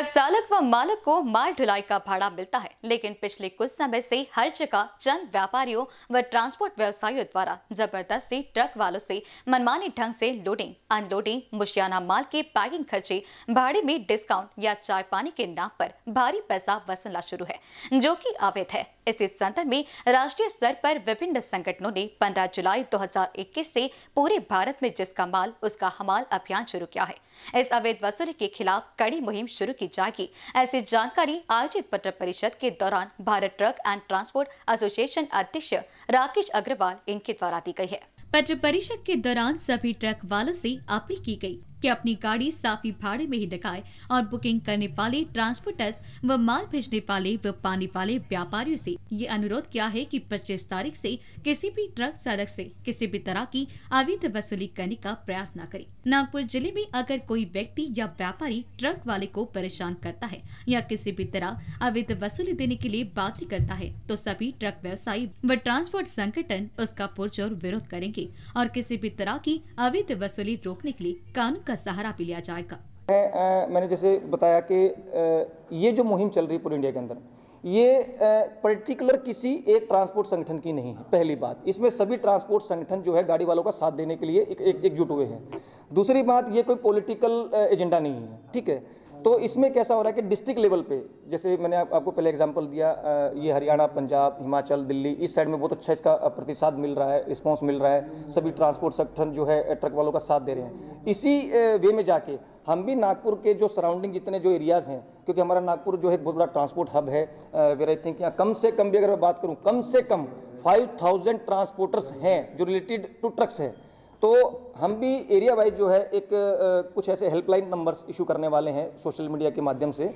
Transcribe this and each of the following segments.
truck चालक व मालक को माल ढुलाई का भाड़ा मिलता है लेकिन पिछले कुछ समय से हर जगह चंद व्यापारियों व ट्रांसपोर्ट व्यवसायियों द्वारा जबरदस्ती ट्रक वालों से मनमानी ढंग से लोडिंग अनलोडिंग मुशियाना माल के पैकिंग खर्चे भाड़े में डिस्काउंट या चाय पानी के नाम पर भारी पैसा वसूलना शुरू है जो की अवैध है इसी संदर्भ में राष्ट्रीय स्तर पर विभिन्न संगठनों ने पंद्रह जुलाई दो से पूरे भारत में जिसका माल उसका हमाल अभियान शुरू किया है इस अवैध वसूली के खिलाफ कड़ी मुहिम शुरू की जाएगी ऐसी जानकारी आयोजित पत्र परिषद के दौरान Bharat truck and transport association अध्यक्ष राकेश अग्रवाल इनके द्वारा दी गई है पत्र परिषद के दौरान सभी ट्रक वालों से अपील की गई कि अपनी गाड़ी साफी भाड़े में ही दिखाए और बुकिंग करने वाले ट्रांसपोर्टर्स व माल भेजने वाले व पाने वाले व्यापारियों से ये अनुरोध किया है कि 25 तारीख से किसी भी ट्रक सड़क से किसी भी तरह की अवैध वसूली करने का प्रयास न करे नागपुर जिले में अगर कोई व्यक्ति या व्यापारी ट्रक वाले को परेशान करता है या किसी भी तरह अवैध वसूली देने के लिए बात करता है तो सभी ट्रक व्यवसायी व ट्रांसपोर्ट संगठन उसका पुरजोर विरोध करेंगे और किसी भी तरह की अवैध वसूली रोकने के लिए कानून का सहारा भी लिया जाएगा मैं आ, मैंने जैसे बताया कि ये जो मुहिम चल रही है पूरे इंडिया के अंदर ये पर्टिकुलर किसी एक ट्रांसपोर्ट संगठन की नहीं है पहली बात इसमें सभी ट्रांसपोर्ट संगठन जो है गाड़ी वालों का साथ देने के लिए एक एकजुट एक हुए हैं दूसरी बात ये कोई पॉलिटिकल एजेंडा नहीं है ठीक है तो इसमें कैसा हो रहा है कि डिस्ट्रिक्ट लेवल पे जैसे मैंने आप, आपको पहले एग्जांपल दिया ये हरियाणा पंजाब हिमाचल दिल्ली इस साइड में बहुत अच्छा इसका प्रतिसाद मिल रहा है रिस्पॉन्स मिल रहा है सभी ट्रांसपोर्ट संगठन जो है ट्रक वालों का साथ दे रहे हैं इसी वे में जाके हम भी नागपुर के जो सराउंडिंग जितने जो एरियाज़ हैं क्योंकि हमारा नागपुर जो है बहुत बड़ा ट्रांसपोर्ट हब है वेर आई थिंक यहाँ कम से कम भी अगर मैं बात करूँ कम से कम फाइव ट्रांसपोर्टर्स हैं जो रिलेटेड टू ट्रक्स हैं तो हम भी एरिया वाइज जो है एक कुछ ऐसे हेल्पलाइन नंबर्स इशू करने वाले हैं सोशल मीडिया के माध्यम से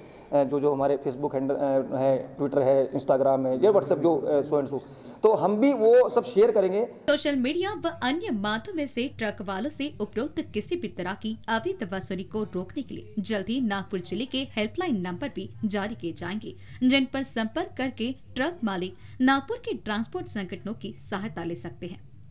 जो जो हमारे फेसबुक हैंडल है ट्विटर है इंस्टाग्राम है या व्हाट्सएप जो सो एंड सो तो हम भी वो सब शेयर करेंगे सोशल मीडिया व अन्य माध्यम से ट्रक वालों से उपरोक्त किसी भी तरह की अवैध वसूली को रोकने के लिए जल्द ही नागपुर जिले के हेल्पलाइन नंबर भी जारी किए जाएंगे जिन पर संपर्क करके ट्रक मालिक नागपुर के ट्रांसपोर्ट संगठनों की सहायता ले सकते हैं